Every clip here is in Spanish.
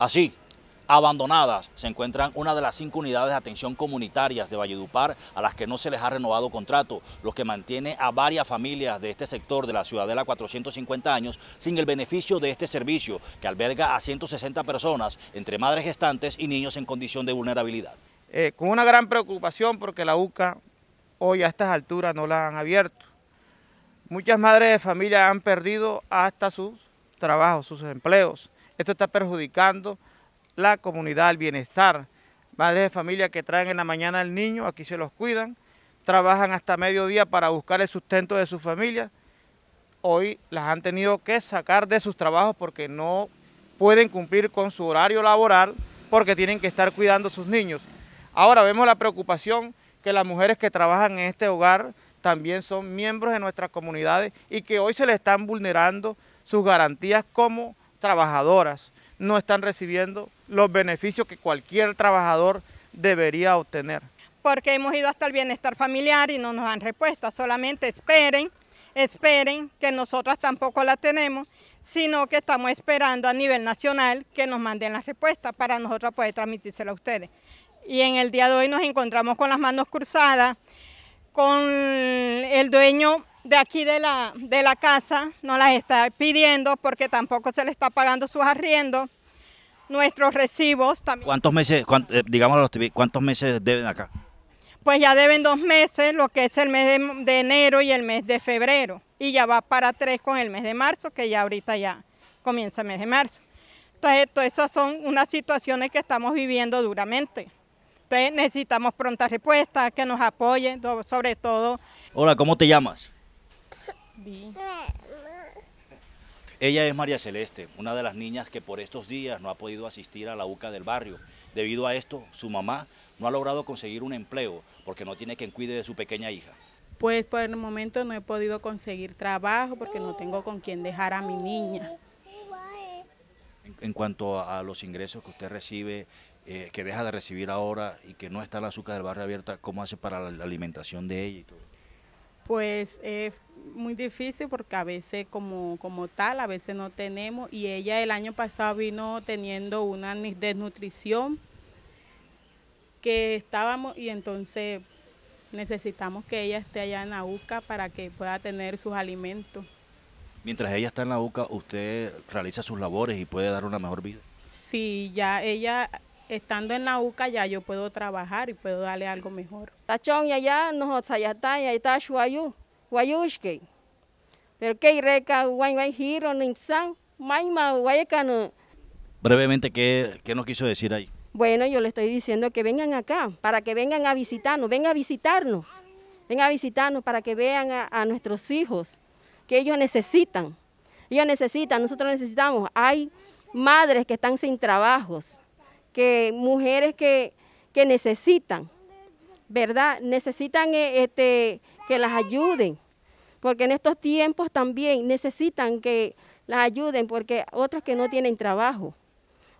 Así, abandonadas se encuentran una de las cinco unidades de atención comunitarias de Valledupar a las que no se les ha renovado contrato, lo que mantiene a varias familias de este sector de la Ciudadela 450 años sin el beneficio de este servicio que alberga a 160 personas entre madres gestantes y niños en condición de vulnerabilidad. Eh, con una gran preocupación porque la UCA hoy a estas alturas no la han abierto. Muchas madres de familia han perdido hasta sus trabajos, sus empleos esto está perjudicando la comunidad, el bienestar. Madres de familia que traen en la mañana al niño, aquí se los cuidan, trabajan hasta mediodía para buscar el sustento de su familia. Hoy las han tenido que sacar de sus trabajos porque no pueden cumplir con su horario laboral porque tienen que estar cuidando a sus niños. Ahora vemos la preocupación que las mujeres que trabajan en este hogar también son miembros de nuestras comunidades y que hoy se les están vulnerando sus garantías como trabajadoras no están recibiendo los beneficios que cualquier trabajador debería obtener. Porque hemos ido hasta el bienestar familiar y no nos dan respuesta, solamente esperen, esperen que nosotras tampoco la tenemos, sino que estamos esperando a nivel nacional que nos manden la respuesta para nosotros poder transmitírsela a ustedes. Y en el día de hoy nos encontramos con las manos cruzadas, con el dueño de aquí de la, de la casa no las está pidiendo porque tampoco se le está pagando sus arriendos, nuestros recibos también. ¿Cuántos meses, eh, digamos, cuántos meses deben acá? Pues ya deben dos meses, lo que es el mes de, enero y el mes de febrero. Y ya va para tres con el mes de marzo, que ya ahorita ya comienza el mes de marzo. Entonces, esas son unas situaciones que estamos viviendo duramente. Entonces necesitamos pronta respuesta, que nos apoyen, sobre todo. Hola, ¿cómo te llamas? Ella es María Celeste, una de las niñas que por estos días no ha podido asistir a la UCA del barrio. Debido a esto, su mamá no ha logrado conseguir un empleo porque no tiene quien cuide de su pequeña hija. Pues por el momento no he podido conseguir trabajo porque no tengo con quien dejar a mi niña. En, cuanto a los ingresos que usted recibe, eh, que deja de recibir ahora y que no está la azúcar del barrio abierta, ¿cómo hace para la, alimentación de ella y todo? Pues eh, muy difícil porque a veces como, como tal, a veces no tenemos. Y ella el año pasado vino teniendo una desnutrición que estábamos y entonces necesitamos que ella esté allá en la UCA para que pueda tener sus alimentos. Mientras ella está en la UCA, ¿usted realiza sus labores y puede dar una mejor vida? Sí, ya ella estando en la UCA ya yo puedo trabajar y puedo darle algo mejor. Tachón y allá nos allá está y Guayushke, Pero que reca guay guay giro ninsan, maima Brevemente, ¿qué, nos quiso decir ahí? Bueno, yo le estoy diciendo que vengan acá, para que vengan a visitarnos, vengan a visitarnos, vengan a visitarnos para que vean a, nuestros hijos, que ellos necesitan, ellos necesitan, nosotros necesitamos. Hay madres que están sin trabajos, que mujeres que, que necesitan, ¿verdad? Necesitan eh, este, que las ayuden, porque en estos tiempos también necesitan que las ayuden, porque otros que no tienen trabajo,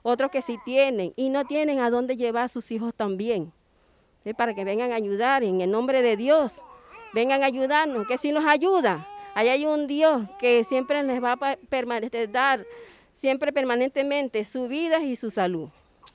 otros que sí tienen y no tienen a dónde llevar a sus hijos también, ¿eh? para que vengan a ayudar en el nombre de Dios, vengan a ayudarnos, que si nos ayuda, ahí hay un Dios que siempre les va a dar siempre permanentemente su vida y su salud.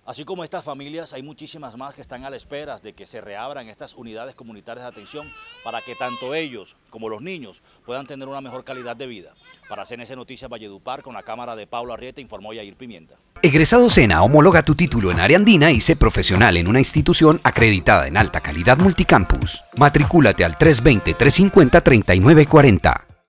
Así como estas familias, hay muchísimas más que están a la espera de que se reabran estas unidades comunitarias de atención para que tanto ellos como los niños puedan tener una mejor calidad de vida. Para CNS Noticias Valledupar, con la cámara de Pablo Arrieta, informó Yair Pimienta. Egresado SENA, homologa tu título en área andina y sé profesional en una institución acreditada en alta calidad multicampus. Matricúlate al 320-350-3940.